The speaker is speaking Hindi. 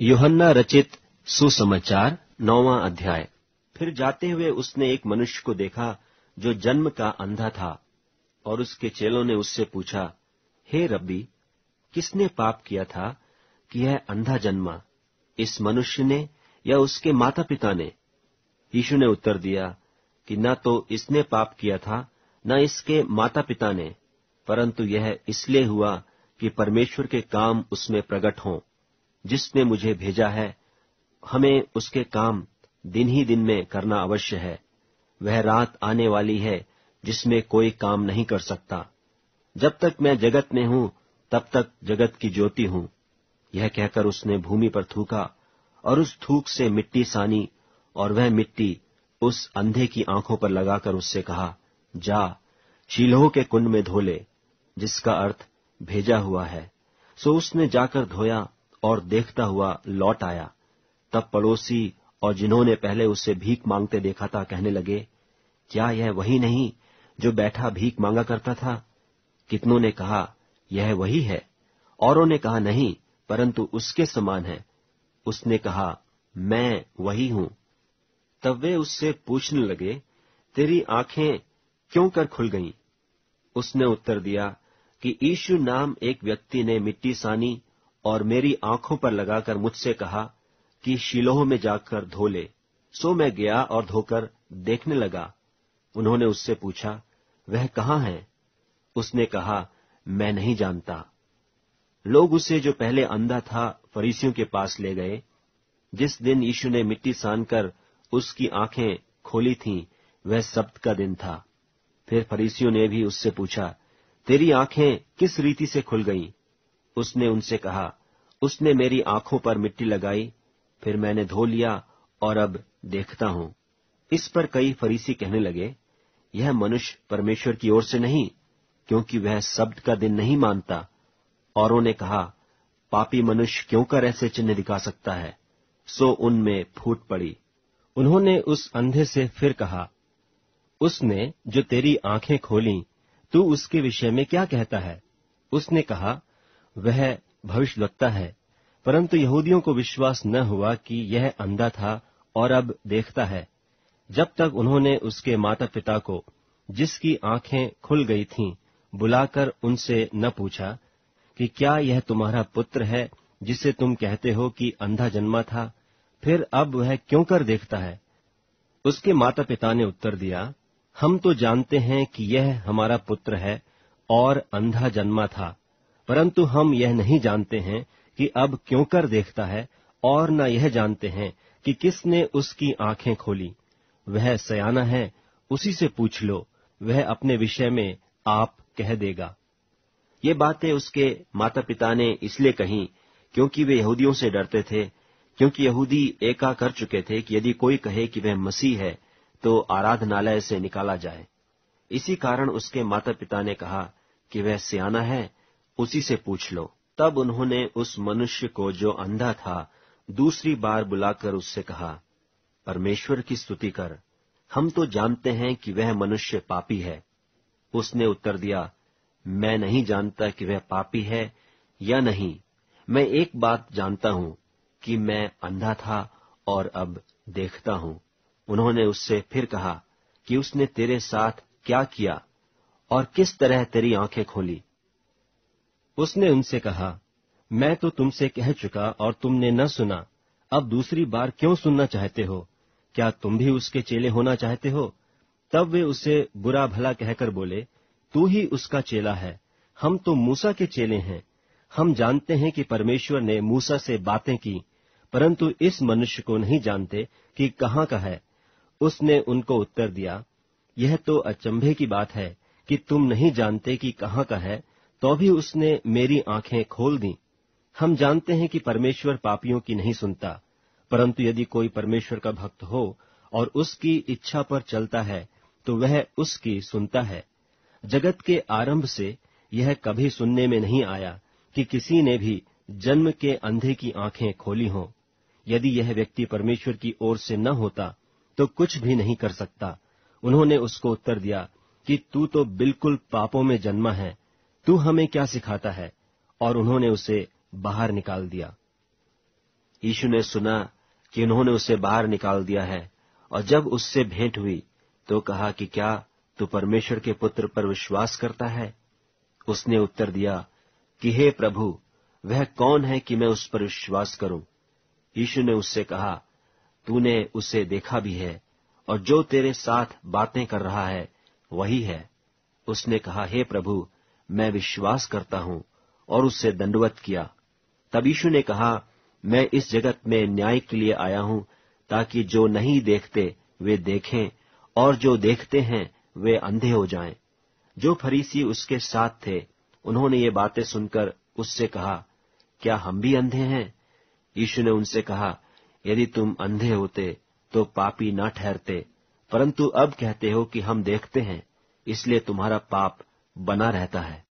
योहन्ना रचित सुसमाचार नौवा अध्याय फिर जाते हुए उसने एक मनुष्य को देखा जो जन्म का अंधा था और उसके चेलों ने उससे पूछा हे hey, रब्बी किसने पाप किया था कि यह अंधा जन्मा इस मनुष्य ने या उसके माता पिता ने यीशु ने उत्तर दिया कि न तो इसने पाप किया था न इसके माता पिता ने परंतु यह इसलिए हुआ कि परमेश्वर के काम उसमें प्रकट हों जिसने मुझे भेजा है हमें उसके काम दिन ही दिन में करना अवश्य है वह रात आने वाली है जिसमें कोई काम नहीं कर सकता जब तक मैं जगत में हूं तब तक जगत की ज्योति हूं यह कहकर उसने भूमि पर थूका और उस थूक से मिट्टी सानी और वह मिट्टी उस अंधे की आंखों पर लगाकर उससे कहा जा शीलोह के कुंड में धो ले जिसका अर्थ भेजा हुआ है सो उसने जाकर धोया और देखता हुआ लौट आया तब पड़ोसी और जिन्होंने पहले उससे भीख मांगते देखा था कहने लगे क्या यह वही नहीं जो बैठा भीख मांगा करता था कितनों ने कहा यह वही है औरों ने कहा नहीं परंतु उसके समान है उसने कहा मैं वही हूं तब वे उससे पूछने लगे तेरी आंखें क्यों कर खुल गईं? उसने उत्तर दिया कि ईशु नाम एक व्यक्ति ने मिट्टी सानी और मेरी आंखों पर लगाकर मुझसे कहा कि शिलोह में जाकर धो ले सो मैं गया और धोकर देखने लगा उन्होंने उससे पूछा वह कहा है उसने कहा मैं नहीं जानता लोग उसे जो पहले अंधा था फरीसियों के पास ले गए जिस दिन यीशु ने मिट्टी सानकर उसकी आंखें खोली थीं, वह सप्त का दिन था फिर फरीसियों ने भी उससे पूछा तेरी आंखें किस रीति से खुल गईं? उसने उनसे कहा उसने मेरी आंखों पर मिट्टी लगाई फिर मैंने धो लिया और अब देखता हूं इस पर कई फरीसी कहने लगे यह मनुष्य परमेश्वर की ओर से नहीं क्योंकि वह शब्द का दिन नहीं मानता औरों ने कहा पापी मनुष्य क्यों कर ऐसे चिन्ह दिखा सकता है सो उनमें फूट पड़ी उन्होंने उस अंधे से फिर कहा उसने जो तेरी आंखें खोली तू उसके विषय में क्या कहता है उसने कहा वह भविष्य लगता है परंतु यहूदियों को विश्वास न हुआ कि यह अंधा था और अब देखता है जब तक उन्होंने उसके माता पिता को जिसकी आंखें खुल गई थीं बुलाकर उनसे न पूछा कि क्या यह तुम्हारा पुत्र है जिसे तुम कहते हो कि अंधा जन्मा था फिर अब वह क्यों कर देखता है उसके माता पिता ने उत्तर दिया हम तो जानते हैं कि यह हमारा पुत्र है और अंधा जन्मा था परंतु हम यह नहीं जानते हैं कि अब क्यों कर देखता है और न यह जानते हैं कि किसने उसकी आंखें खोली वह सयाना है उसी से पूछ लो वह अपने विषय में आप कह देगा ये बातें उसके माता पिता ने इसलिए कही क्योंकि वे यहूदियों से डरते थे क्योंकि यहूदी एका कर चुके थे कि यदि कोई कहे कि वह मसीह है तो आराधनालय से निकाला जाए इसी कारण उसके माता पिता ने कहा कि वह सियाना है उसी से पूछ लो तब उन्होंने उस मनुष्य को जो अंधा था दूसरी बार बुलाकर उससे कहा परमेश्वर की स्तुति कर हम तो जानते हैं कि वह मनुष्य पापी है उसने उत्तर दिया मैं नहीं जानता कि वह पापी है या नहीं मैं एक बात जानता हूं कि मैं अंधा था और अब देखता हूं उन्होंने उससे फिर कहा कि उसने तेरे साथ क्या किया और किस तरह तेरी आंखें खोली उसने उनसे कहा मैं तो तुमसे कह चुका और तुमने न सुना अब दूसरी बार क्यों सुनना चाहते हो क्या तुम भी उसके चेले होना चाहते हो तब वे उसे बुरा भला कहकर बोले तू ही उसका चेला है हम तो मूसा के चेले हैं हम जानते हैं कि परमेश्वर ने मूसा से बातें की परंतु इस मनुष्य को नहीं जानते कि कहाँ का है उसने उनको उत्तर दिया यह तो अचंभे की बात है कि तुम नहीं जानते कि कहाँ का है तो भी उसने मेरी आंखें खोल दी हम जानते हैं कि परमेश्वर पापियों की नहीं सुनता परंतु यदि कोई परमेश्वर का भक्त हो और उसकी इच्छा पर चलता है तो वह उसकी सुनता है जगत के आरंभ से यह कभी सुनने में नहीं आया कि किसी ने भी जन्म के अंधे की आंखें खोली हों यदि यह व्यक्ति परमेश्वर की ओर से न होता तो कुछ भी नहीं कर सकता उन्होंने उसको उत्तर दिया कि तू तो बिल्कुल पापों में जन्मा है तू हमें क्या सिखाता है और उन्होंने उसे बाहर निकाल दिया यीशु ने सुना कि उन्होंने उसे बाहर निकाल दिया है और जब उससे भेंट हुई तो कहा कि क्या तू परमेश्वर के पुत्र पर विश्वास करता है उसने उत्तर दिया कि हे प्रभु वह कौन है कि मैं उस पर विश्वास करूं यीशु ने उससे कहा तूने उसे देखा भी है और जो तेरे साथ बातें कर रहा है वही है उसने कहा हे प्रभु मैं विश्वास करता हूं और उससे दंडवत किया तब यीशु ने कहा मैं इस जगत में न्याय के लिए आया हूं ताकि जो नहीं देखते वे देखें और जो देखते हैं वे अंधे हो जाएं। जो फरीसी उसके साथ थे उन्होंने ये बातें सुनकर उससे कहा क्या हम भी अंधे हैं यीशु ने उनसे कहा यदि तुम अंधे होते तो पापी ना ठहरते परंतु अब कहते हो कि हम देखते हैं इसलिए तुम्हारा पाप बना रहता है